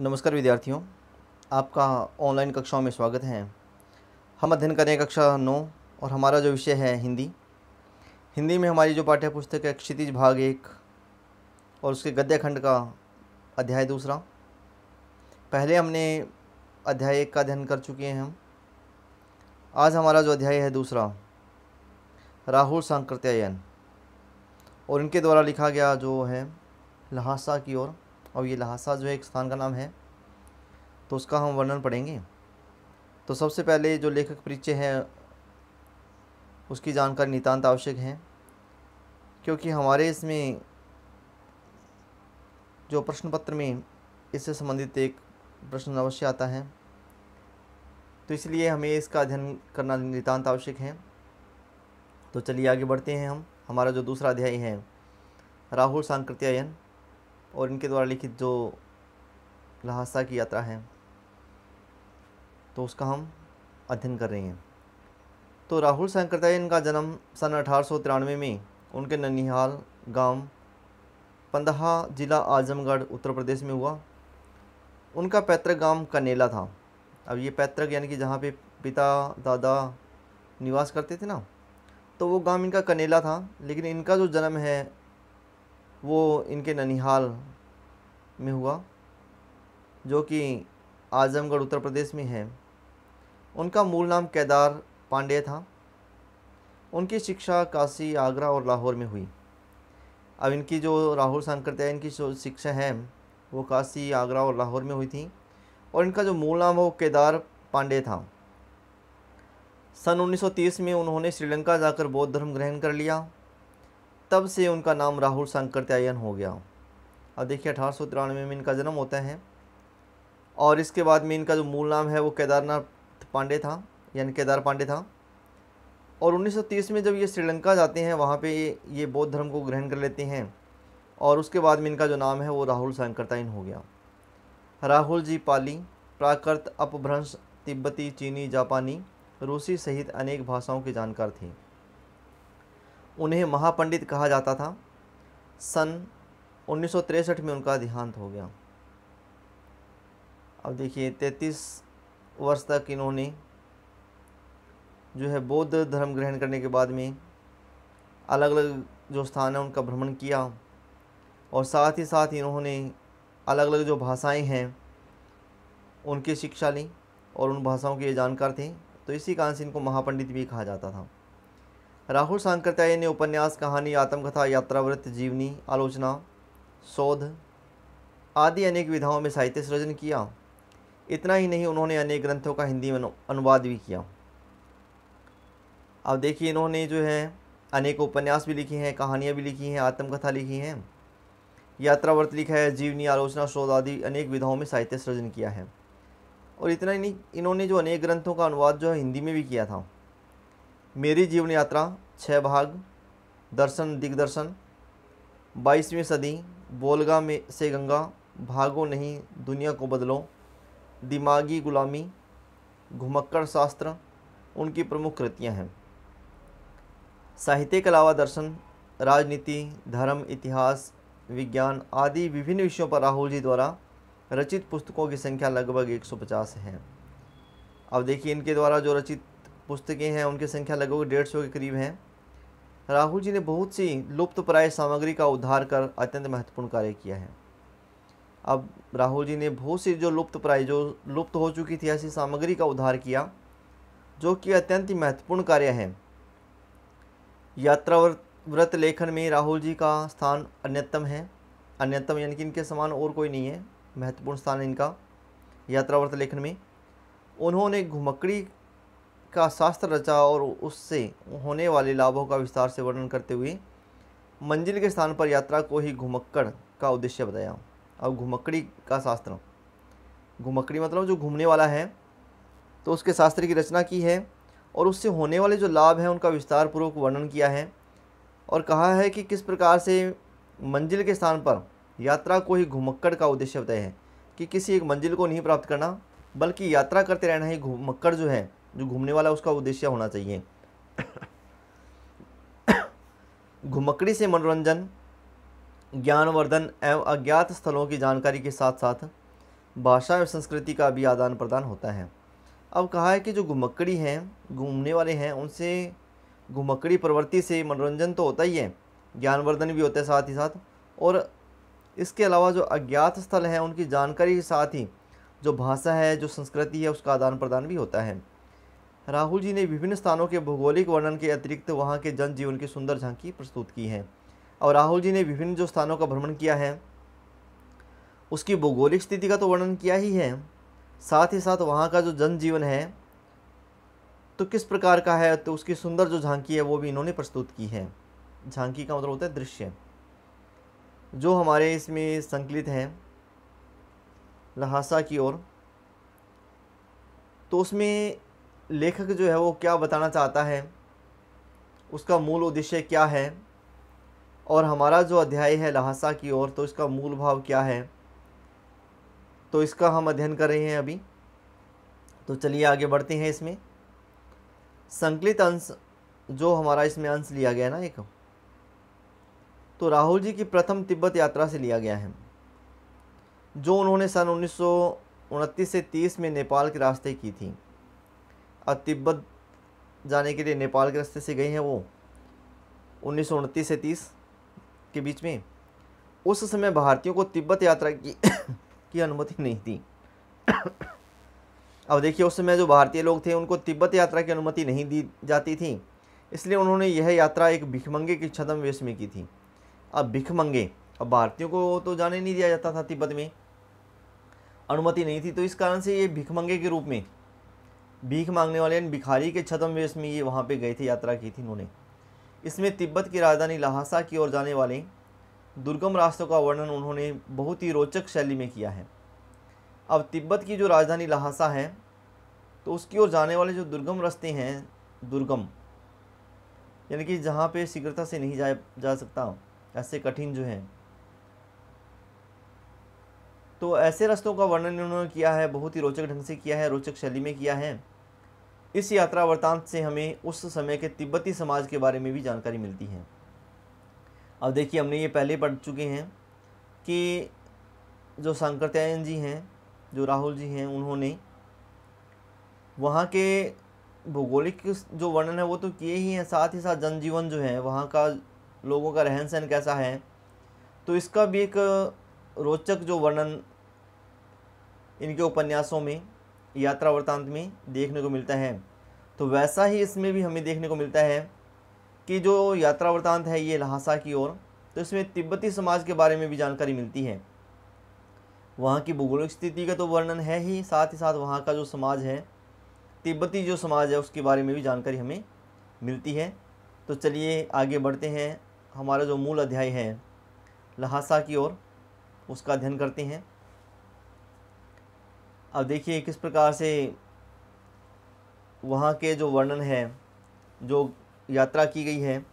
नमस्कार विद्यार्थियों आपका ऑनलाइन कक्षाओं में स्वागत है हम अध्ययन करें कक्षा नौ और हमारा जो विषय है हिंदी हिंदी में हमारी जो पाठ्य पुस्तक है क्षितिज भाग एक और उसके गद्य खंड का अध्याय दूसरा पहले हमने अध्याय एक का अध्ययन कर चुके हैं हम आज हमारा जो अध्याय है दूसरा राहुल सांकृत्यायन और इनके द्वारा लिखा गया जो है लहासा की ओर और ये लहासा जो है एक स्थान का नाम है तो उसका हम वर्णन पढ़ेंगे तो सबसे पहले जो लेखक परिचय है उसकी जानकारी नितान्त आवश्यक है क्योंकि हमारे इसमें जो प्रश्न पत्र में इससे संबंधित एक प्रश्न अवश्य आता है तो इसलिए हमें इसका अध्ययन करना नितान्त आवश्यक है तो चलिए आगे बढ़ते हैं हम हमारा जो दूसरा अध्याय है राहुल सांकृत्यायन और इनके द्वारा लिखित जो लहासा की यात्रा है तो उसका हम अध्ययन कर रहे हैं तो राहुल शंकरदय इनका जन्म सन अठारह में उनके ननिहाल गांव पंदहा जिला आजमगढ़ उत्तर प्रदेश में हुआ उनका पैतृक गांव कनेला था अब ये पैतृक यानी कि जहाँ पे पिता दादा निवास करते थे ना तो वो गांव इनका कनेला था लेकिन इनका जो जन्म है वो इनके ननिहाल में हुआ जो कि आज़मगढ़ उत्तर प्रदेश में है उनका मूल नाम केदार पांडे था उनकी शिक्षा काशी आगरा और लाहौर में हुई अब इनकी जो राहुल सांकरत्या इनकी जो शिक्षा है वो काशी आगरा और लाहौर में हुई थी और इनका जो मूल नाम है वो केदार पांडे था सन 1930 में उन्होंने श्रीलंका जाकर बौद्ध धर्म ग्रहण कर लिया तब से उनका नाम राहुल शंकरत्यायन हो गया अब देखिए अठारह में इनका जन्म होता है और इसके बाद में इनका जो मूल नाम है वो केदारनाथ पांडे था यानी केदार पांडे था और 1930 में जब ये श्रीलंका जाते हैं वहाँ पे ये ये बौद्ध धर्म को ग्रहण कर लेते हैं और उसके बाद में इनका जो नाम है वो राहुल शंकरतायन हो गया राहुल जी पाली प्राकृत अपभ्रंश तिब्बती चीनी जापानी रूसी सहित अनेक भाषाओं के जानकार थी उन्हें महापंडित कहा जाता था सन उन्नीस में उनका देहांत हो गया अब देखिए तैतीस वर्ष तक इन्होंने जो है बौद्ध धर्म ग्रहण करने के बाद में अलग अलग जो स्थान है उनका भ्रमण किया और साथ ही साथ इन्होंने अलग अलग जो भाषाएं हैं उनकी शिक्षा ली और उन भाषाओं के ये जानकार थे तो इसी कारण से इनको महापंडित भी कहा जाता था राहुल सांकरत्याय ने उपन्यास कहानी आत्मकथा यात्रावृत्त जीवनी आलोचना शोध आदि अनेक विधाओं में साहित्य सृजन किया इतना ही नहीं उन्होंने अनेक ग्रंथों का हिंदी में अनुवाद भी किया अब देखिए इन्होंने जो है अनेक उपन्यास भी लिखे हैं कहानियाँ भी लिखी हैं आत्मकथा लिखी हैं यात्रावर्त लिखा है जीवनी आलोचना शोध आदि अनेक विधाओं में साहित्य सृजन किया है और इतना ही नहीं इन्होंने जो अनेक ग्रंथों का अनुवाद जो है हिंदी में भी किया था मेरी जीवन यात्रा छः भाग दर्शन दिग्दर्शन बाईसवीं सदी बोलगा में से गंगा भागो नहीं दुनिया को बदलो दिमागी गुलामी घुमक्कड़ शास्त्र उनकी प्रमुख कृतियां हैं साहित्य के अलावा दर्शन राजनीति धर्म इतिहास विज्ञान आदि विभिन्न विषयों पर राहुल जी द्वारा रचित पुस्तकों की संख्या लगभग 150 है अब देखिए इनके द्वारा जो रचित पुस्तकें हैं उनकी संख्या लगभग डेढ़ सौ के करीब हैं राहुल जी ने बहुत सी लुप्त प्राय सामग्री का उद्धार कर अत्यंत महत्वपूर्ण कार्य किया है अब राहुल जी ने बहुत सी जो लुप्त प्राय जो लुप्त हो चुकी थी ऐसी सामग्री का उद्धार किया जो कि अत्यंत ही महत्वपूर्ण कार्य है व्रत लेखन में राहुल जी का स्थान अन्यतम है अन्यतम यानी कि इनके समान और कोई नहीं है महत्वपूर्ण स्थान इनका यात्राव्रत लेखन में उन्होंने घुमकड़ी का शास्त्र रचा और उससे होने वाले लाभों का विस्तार से वर्णन करते हुए मंजिल के स्थान पर यात्रा को ही घुमक्कड़ का उद्देश्य बताया और घुमक्कड़ी का शास्त्र घुमक्कड़ी मतलब जो घूमने वाला है तो उसके शास्त्र की रचना की है और उससे होने वाले जो लाभ हैं उनका विस्तार पूर्वक वर्णन किया है और कहा है कि किस प्रकार से मंजिल के स्थान पर यात्रा को ही घुमक्कड़ का उद्देश्य बताया है कि किसी एक मंजिल को नहीं प्राप्त करना बल्कि यात्रा करते रहना ही घुमक्कड़ जो है जो घूमने वाला उसका उद्देश्य होना चाहिए घुमकड़ी से मनोरंजन ज्ञानवर्धन एवं अज्ञात स्थलों की जानकारी के साथ साथ भाषा एवं संस्कृति का भी आदान प्रदान होता है अब कहा है कि जो घुमकड़ी हैं घूमने वाले हैं उनसे घुमकड़ी प्रवृत्ति से मनोरंजन तो होता ही है ज्ञानवर्धन भी होता है साथ ही साथ और इसके अलावा जो अज्ञात स्थल हैं उनकी जानकारी के साथ ही जो भाषा है जो संस्कृति है उसका आदान प्रदान भी होता है राहुल जी ने विभिन्न स्थानों के भौगोलिक वर्णन के अतिरिक्त वहाँ के जनजीवन की सुंदर झांकी प्रस्तुत की है और राहुल जी ने विभिन्न जो स्थानों का भ्रमण किया है उसकी भौगोलिक स्थिति का तो वर्णन किया ही है साथ ही साथ वहाँ का जो जनजीवन है तो किस प्रकार का है तो उसकी सुंदर जो झांकी है वो भी इन्होंने प्रस्तुत की है झांकी का मतलब होता है दृश्य जो हमारे इसमें संकलित हैं लहासा की ओर तो उसमें लेखक जो है वो क्या बताना चाहता है उसका मूल उद्देश्य क्या है और हमारा जो अध्याय है लहासा की ओर तो इसका मूल भाव क्या है तो इसका हम अध्ययन कर रहे हैं अभी तो चलिए आगे बढ़ते हैं इसमें संकलित अंश जो हमारा इसमें अंश लिया गया ना एक तो राहुल जी की प्रथम तिब्बत यात्रा से लिया गया है जो उन्होंने सन उन्नीस से 30 में नेपाल के रास्ते की थी और तिब्बत जाने के लिए नेपाल के रास्ते से गई हैं वो उन्नीस से तीस के बीच में उस समय भारतीयों को तिब्बत यात्रा की की अनुमति नहीं थी अब देखिए उस समय जो भारतीय लोग थे उनको तिब्बत यात्रा की अनुमति नहीं दी जाती थी इसलिए उन्होंने यह यात्रा एक भिखमंगे की छदम वेश में की थी अब भिखमंगे अब भारतीयों को तो जाने नहीं दिया जाता था तिब्बत में अनुमति नहीं थी तो इस कारण से ये भिखमंगे के रूप में भीख मांगने वाले भिखारी के छतम वेश में ये वहाँ पे गए थे यात्रा की थी इन्होंने इसमें तिब्बत की राजधानी लहासा की ओर जाने वाले दुर्गम रास्तों का वर्णन उन्होंने बहुत ही रोचक शैली में किया है अब तिब्बत की जो राजधानी लहासा है तो उसकी ओर जाने वाले जो दुर्गम रास्ते हैं दुर्गम यानी कि जहाँ पे शीघ्रता से नहीं जा जा सकता ऐसे कठिन जो हैं तो ऐसे रास्तों का वर्णन उन्होंने किया है बहुत ही रोचक ढंग से किया है रोचक शैली में किया है इस यात्रा वृतांत से हमें उस समय के तिब्बती समाज के बारे में भी जानकारी मिलती है अब देखिए हमने ये पहले पढ़ चुके हैं कि जो शंकरत्यायन जी हैं जो राहुल जी हैं उन्होंने वहाँ के भौगोलिक जो वर्णन है वो तो किए ही हैं साथ ही साथ जनजीवन जो है वहाँ का लोगों का रहन सहन कैसा है तो इसका भी एक रोचक जो वर्णन इनके उपन्यासों में यात्रा वृतांत में देखने को मिलता है तो वैसा ही इसमें भी हमें देखने को मिलता है कि जो यात्रा वृतांत है ये लहासा की ओर तो इसमें तिब्बती समाज के बारे में भी जानकारी मिलती है वहाँ की भूगोलिक स्थिति का तो वर्णन है ही साथ ही साथ वहाँ का जो समाज है तिब्बती जो समाज है उसके बारे में भी जानकारी हमें मिलती है तो चलिए आगे बढ़ते हैं हमारा जो मूल अध्याय है लहासा की ओर उसका अध्ययन करते हैं अब देखिए किस प्रकार से वहाँ के जो वर्णन है जो यात्रा की गई है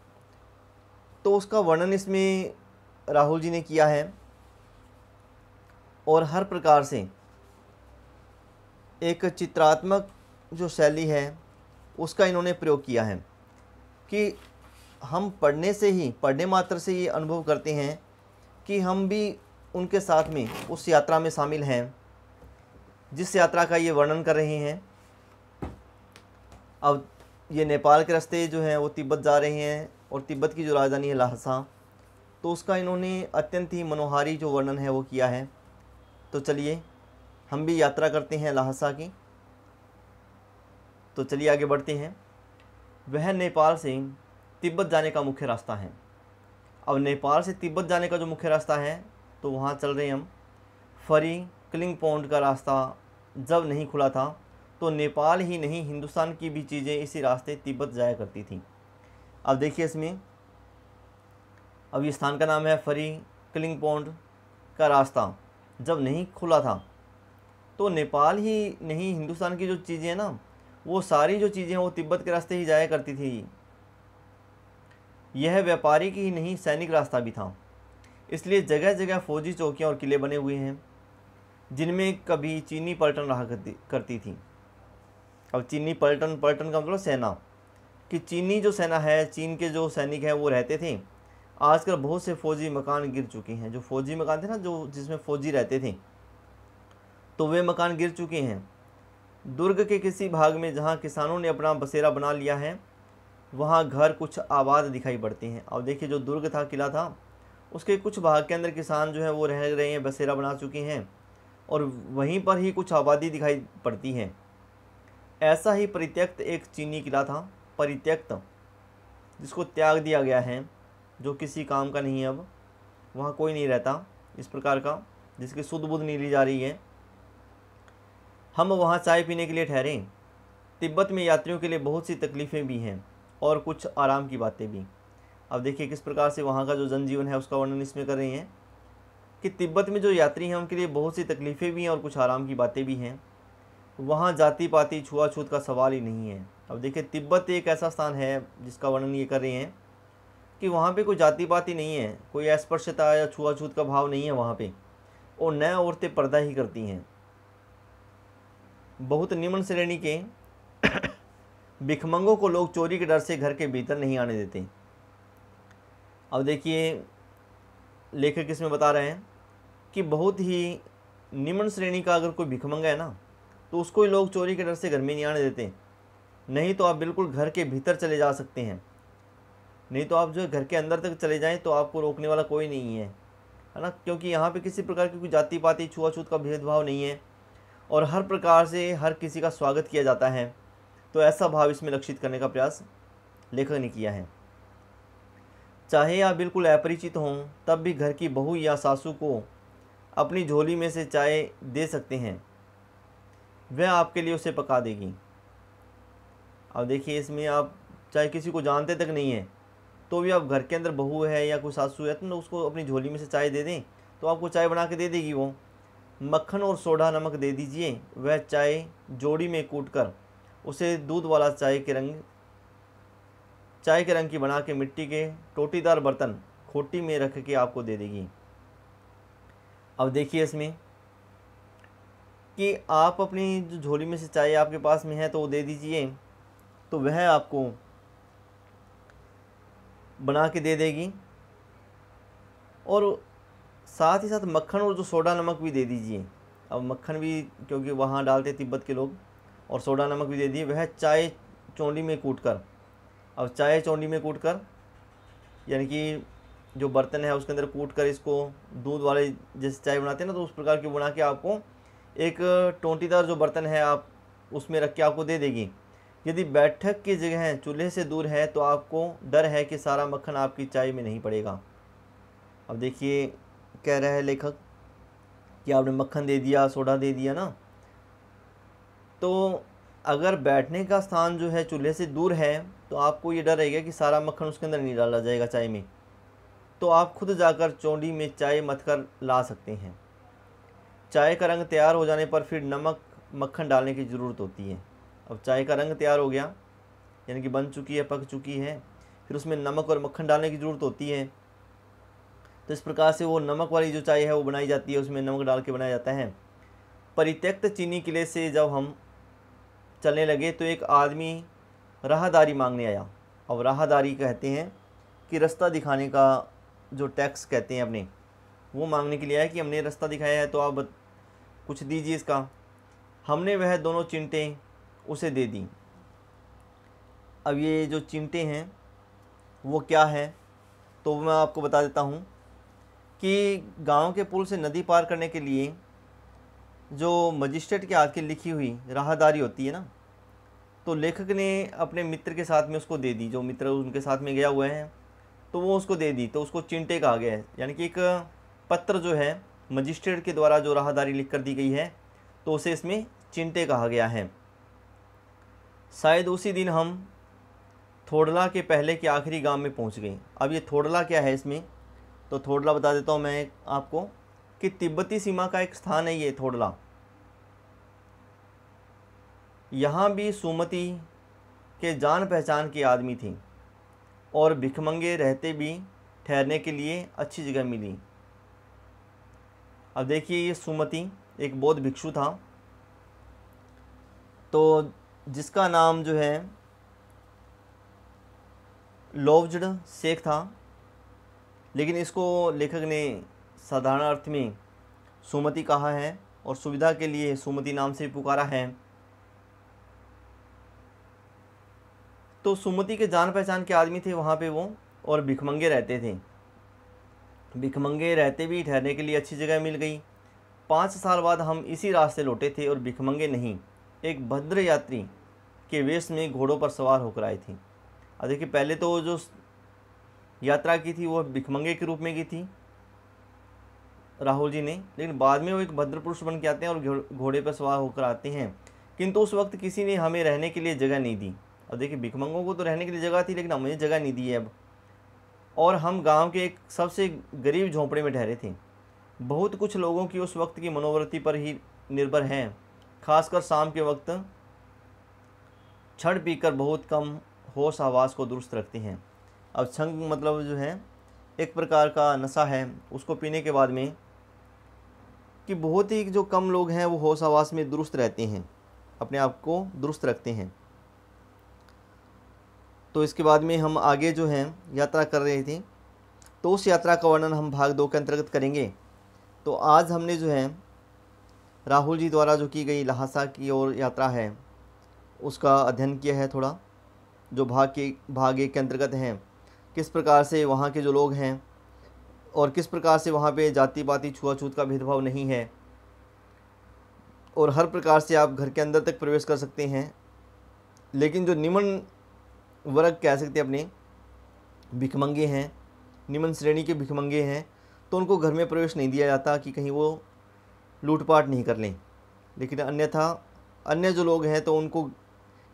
तो उसका वर्णन इसमें राहुल जी ने किया है और हर प्रकार से एक चित्रात्मक जो शैली है उसका इन्होंने प्रयोग किया है कि हम पढ़ने से ही पढ़ने मात्र से ये अनुभव करते हैं कि हम भी उनके साथ में उस यात्रा में शामिल हैं जिस यात्रा का ये वर्णन कर रहे हैं अब ये नेपाल के रास्ते जो हैं वो तिब्बत जा रहे हैं और तिब्बत की जो राजधानी है लाहसा तो उसका इन्होंने अत्यंत ही मनोहारी जो वर्णन है वो किया है तो चलिए हम भी यात्रा करते हैं लाहसा की तो चलिए आगे बढ़ते हैं वह नेपाल से तिब्बत जाने का मुख्य रास्ता है अब नेपाल से तिब्बत जाने का जो मुख्य रास्ता है तो वहाँ चल रहे हैं हम फरी क्लिंग पौंड का रास्ता जब नहीं खुला था तो नेपाल ही नहीं हिंदुस्तान की भी चीज़ें इसी रास्ते तिब्बत जाया करती थी अब देखिए इसमें अब ये स्थान का नाम है फरी क्लिंग पौंड का रास्ता जब नहीं खुला था तो नेपाल ही नहीं हिंदुस्तान की जो चीज़ें हैं ना वो सारी जो चीज़ें हैं वो तिब्बत के रास्ते ही जाया करती थी यह व्यापारी की ही नहीं सैनिक रास्ता भी था इसलिए जगह जगह फौजी चौकियाँ और किले बने हुए हैं जिनमें कभी चीनी पलटन रहा करती करती थी अब चीनी पलटन पलटन का मतलब सेना कि चीनी जो सेना है चीन के जो सैनिक हैं वो रहते थे आजकल बहुत से फौजी मकान गिर चुके हैं जो फौजी मकान थे ना जो जिसमें फौजी रहते थे तो वे मकान गिर चुके हैं दुर्ग के किसी भाग में जहाँ किसानों ने अपना बसेरा बना लिया है वहाँ घर कुछ आबाद दिखाई पड़ते हैं अब देखिए जो दुर्ग था किला था उसके कुछ भाग के अंदर किसान जो है वो रह रहे हैं बसेरा बना चुके हैं और वहीं पर ही कुछ आबादी दिखाई पड़ती है ऐसा ही परित्यक्त एक चीनी किला था परित्यक्त जिसको त्याग दिया गया है जो किसी काम का नहीं अब वहाँ कोई नहीं रहता इस प्रकार का जिसकी सुध बुध नहीं ली जा रही है हम वहाँ चाय पीने के लिए ठहरे तिब्बत में यात्रियों के लिए बहुत सी तकलीफ़ें भी हैं और कुछ आराम की बातें भी अब देखिए किस प्रकार से वहाँ का जो जनजीवन है उसका वर्णन इसमें कर रही हैं कि तिब्बत में जो यात्री हैं उनके लिए बहुत सी तकलीफ़ें भी हैं और कुछ आराम की बातें भी हैं वहाँ जाति पाति छुआछूत का सवाल ही नहीं है अब देखिए तिब्बत एक ऐसा स्थान है जिसका वर्णन ये कर रहे हैं कि वहाँ पे कोई जाति पाति नहीं है कोई अस्पृश्यता या छुआछूत का भाव नहीं है वहाँ पे और नए औरतें पर्दा ही करती हैं बहुत निम्न श्रेणी के भिखमंगों को लोग चोरी के डर से घर के भीतर नहीं आने देते अब देखिए लेखक इसमें बता रहे हैं कि बहुत ही निम्न श्रेणी का अगर कोई भिखमंगा है ना तो उसको लोग चोरी के डर से घर में नहीं आने देते नहीं तो आप बिल्कुल घर के भीतर चले जा सकते हैं नहीं तो आप जो घर के अंदर तक चले जाएं तो आपको रोकने वाला कोई नहीं है है ना क्योंकि यहाँ पे किसी प्रकार की कोई जाति पाति छुआछूत का भेदभाव नहीं है और हर प्रकार से हर किसी का स्वागत किया जाता है तो ऐसा भाव इसमें लक्षित करने का प्रयास लेखक ने किया है चाहे आप बिल्कुल अपरिचित हों तब भी घर की बहू या सासू को अपनी झोली में से चाय दे सकते हैं वह आपके लिए उसे पका देगी अब देखिए इसमें आप चाहे किसी को जानते तक नहीं है तो भी आप घर के अंदर बहू है या कोई सासू है तो उसको अपनी झोली में से चाय दे दें तो आपको चाय बना के दे देगी वो मक्खन और सोडा नमक दे दीजिए वह चाय जोड़ी में कूट कर उसे दूध वाला चाय के रंग चाय के रंग की बना के मिट्टी के टोटीदार बर्तन खोटी में रख के आपको दे देगी अब देखिए इसमें कि आप अपनी जो झोली में से चाय आपके पास में है तो वो दे दीजिए तो वह आपको बना के दे देगी और साथ ही साथ मक्खन और जो सोडा नमक भी दे दीजिए अब मक्खन भी क्योंकि वहाँ डालते तिब्बत के लोग और सोडा नमक भी दे दिए वह चाय चौंडी में कूट कर अब चाय चौंडी में कूट कर यानी कि जो बर्तन है उसके अंदर कूट कर इसको दूध वाले जैसे चाय बनाते हैं ना तो उस प्रकार की बना के आपको एक टोंटीदार जो बर्तन है आप उसमें रख के आपको दे देगी यदि बैठक की जगह चूल्हे से दूर है तो आपको डर है कि सारा मक्खन आपकी चाय में नहीं पड़ेगा अब देखिए कह रहा है लेखक कि आपने मक्खन दे दिया सोडा दे दिया ना तो अगर बैठने का स्थान जो है चूल्हे से दूर है तो आपको ये डर रहेगा कि सारा मक्खन उसके अंदर नहीं डाला जाएगा चाय में तो आप खुद जाकर चौंडी में चाय कर ला सकते हैं चाय का रंग तैयार हो जाने पर फिर नमक मक्खन डालने की ज़रूरत होती है अब चाय का रंग तैयार हो गया यानी कि बन चुकी है पक चुकी है फिर उसमें नमक और मक्खन डालने की ज़रूरत होती है तो इस प्रकार से वो नमक वाली जो चाय है वो बनाई जाती है उसमें नमक डाल के बनाया जाता है परित्यक्त चीनी किले से जब हम चलने लगे तो एक आदमी राहदारी मांगने आया अब राहदारी कहते हैं कि रास्ता दिखाने का जो टैक्स कहते हैं अपने वो मांगने के लिए आया कि हमने रास्ता दिखाया है तो आप कुछ दीजिए इसका हमने वह दोनों चिमटे उसे दे दी अब ये जो चिमटे हैं वो क्या है तो मैं आपको बता देता हूँ कि गांव के पुल से नदी पार करने के लिए जो मजिस्ट्रेट के आके लिखी हुई राहदारी होती है ना तो लेखक ने अपने मित्र के साथ में उसको दे दी जो मित्र उनके साथ में गया हुआ है तो वो उसको दे दी तो उसको चिंटे कहा गया है यानी कि एक पत्र जो है मजिस्ट्रेट के द्वारा जो राहदारी लिख कर दी गई है तो उसे इसमें चिंटे कहा गया है शायद उसी दिन हम थोड़ला के पहले के आखिरी गांव में पहुंच गए अब ये थोड़ला क्या है इसमें तो थोड़ला बता देता हूँ मैं आपको कि तिब्बती सीमा का एक स्थान है ये थोड़ला यहाँ भी सुमति के जान पहचान के आदमी थी और भिखमंगे रहते भी ठहरने के लिए अच्छी जगह मिली अब देखिए ये सुमति एक बौद्ध भिक्षु था तो जिसका नाम जो है लोवजड शेख था लेकिन इसको लेखक ने साधारण अर्थ में सुमति कहा है और सुविधा के लिए सुमति नाम से पुकारा है तो सुमति के जान पहचान के आदमी थे वहाँ पे वो और भिखमंगे रहते थे भिखमंगे रहते भी ठहरने के लिए अच्छी जगह मिल गई पाँच साल बाद हम इसी रास्ते लौटे थे और भिखमंगे नहीं एक भद्र यात्री के वेश में घोड़ों पर सवार होकर आए थे अब देखिए पहले तो जो यात्रा की थी वह भिखमंगे के रूप में की थी राहुल जी ने लेकिन बाद में वो एक भद्र पुरुष बन के आते हैं और घोड़े पर सवार होकर आते हैं किंतु उस वक्त किसी ने हमें रहने के लिए जगह नहीं दी अब देखिए भिकमंगों को तो रहने के लिए जगह थी लेकिन हमें जगह नहीं दी है अब और हम गांव के एक सबसे गरीब झोंपड़े में ठहरे थे बहुत कुछ लोगों की उस वक्त की मनोवृत्ति पर ही निर्भर हैं खासकर शाम के वक्त छड़ पीकर बहुत कम होश आवाज़ को दुरुस्त रखते हैं अब छंग मतलब जो है एक प्रकार का नशा है उसको पीने के बाद में कि बहुत ही जो कम लोग हैं वो होश आवास में दुरुस्त रहते हैं अपने आप को दुरुस्त रखते हैं तो इसके बाद में हम आगे जो हैं यात्रा कर रहे थे तो उस यात्रा का वर्णन हम भाग दो के अंतर्गत करेंगे तो आज हमने जो है राहुल जी द्वारा जो की गई लहासा की ओर यात्रा है उसका अध्ययन किया है थोड़ा जो भाग के भाग एक के अंतर्गत हैं किस प्रकार से वहाँ के जो लोग हैं और किस प्रकार से वहाँ पे जाति पाति छुआछूत का भेदभाव नहीं है और हर प्रकार से आप घर के अंदर तक प्रवेश कर सकते हैं लेकिन जो निम्न वर्ग कह सकते हैं अपने भिखमंगे हैं निम्न श्रेणी के भिखमंगे हैं तो उनको घर में प्रवेश नहीं दिया जाता कि कहीं वो लूटपाट नहीं कर लें लेकिन अन्यथा अन्य जो लोग हैं तो उनको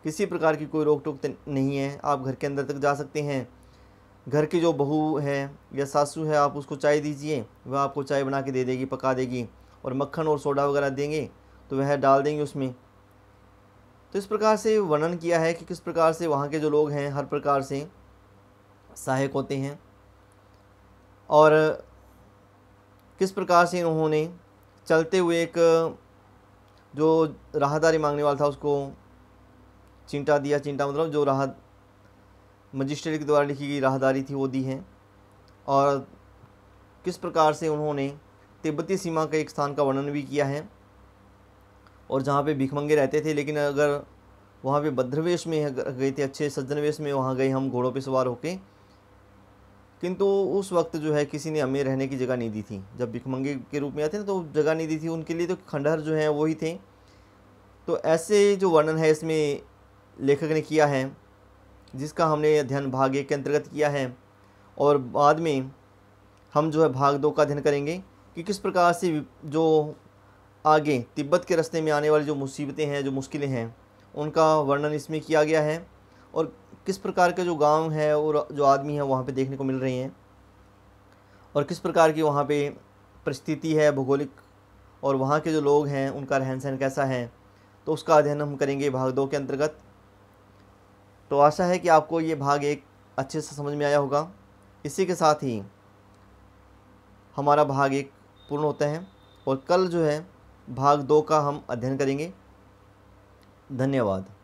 किसी प्रकार की कोई रोक टोक नहीं है आप घर के अंदर तक जा सकते हैं घर की जो बहू है या सासू है आप उसको चाय दीजिए वह आपको चाय बना के दे देगी पका देगी और मक्खन और सोडा वगैरह देंगे तो वह डाल देंगे उसमें तो इस प्रकार से वर्णन किया है कि किस प्रकार से वहाँ के जो लोग हैं हर प्रकार से सहायक होते हैं और किस प्रकार से इन्होंने चलते हुए एक जो राहदारी मांगने वाला था उसको चिंटा दिया चिंटा मतलब जो राह मजिस्ट्रेट के द्वारा लिखी गई राहदारी थी वो दी है और किस प्रकार से उन्होंने तिब्बती सीमा के एक स्थान का वर्णन भी किया है और जहाँ पे भिखमंगे रहते थे लेकिन अगर वहाँ पे भद्रवेश में गए थे अच्छे सज्जन वेश में वहाँ गए हम घोड़ों पे सवार होके किंतु उस वक्त जो है किसी ने हमें रहने की जगह नहीं दी थी जब भिखमंगे के रूप में आते ना तो जगह नहीं दी थी उनके लिए तो खंडहर जो है वही थे तो ऐसे जो वर्णन है इसमें लेखक ने किया है जिसका हमने अध्ययन भाग एक के अंतर्गत किया है और बाद में हम जो है भाग दो का अध्ययन करेंगे कि किस प्रकार से जो आगे तिब्बत के रास्ते में आने वाली जो मुसीबतें हैं जो मुश्किलें हैं उनका वर्णन इसमें किया गया है और किस प्रकार के जो गांव है और जो आदमी है वहाँ पे देखने को मिल रहे हैं और किस प्रकार की वहाँ पे परिस्थिति है भौगोलिक और वहाँ के जो लोग हैं उनका रहन सहन कैसा है तो उसका अध्ययन हम करेंगे भाग दो के अंतर्गत तो आशा है कि आपको ये भाग एक अच्छे से समझ में आया होगा इसी के साथ ही हमारा भाग एक पूर्ण होता है और कल जो है भाग दो का हम अध्ययन करेंगे धन्यवाद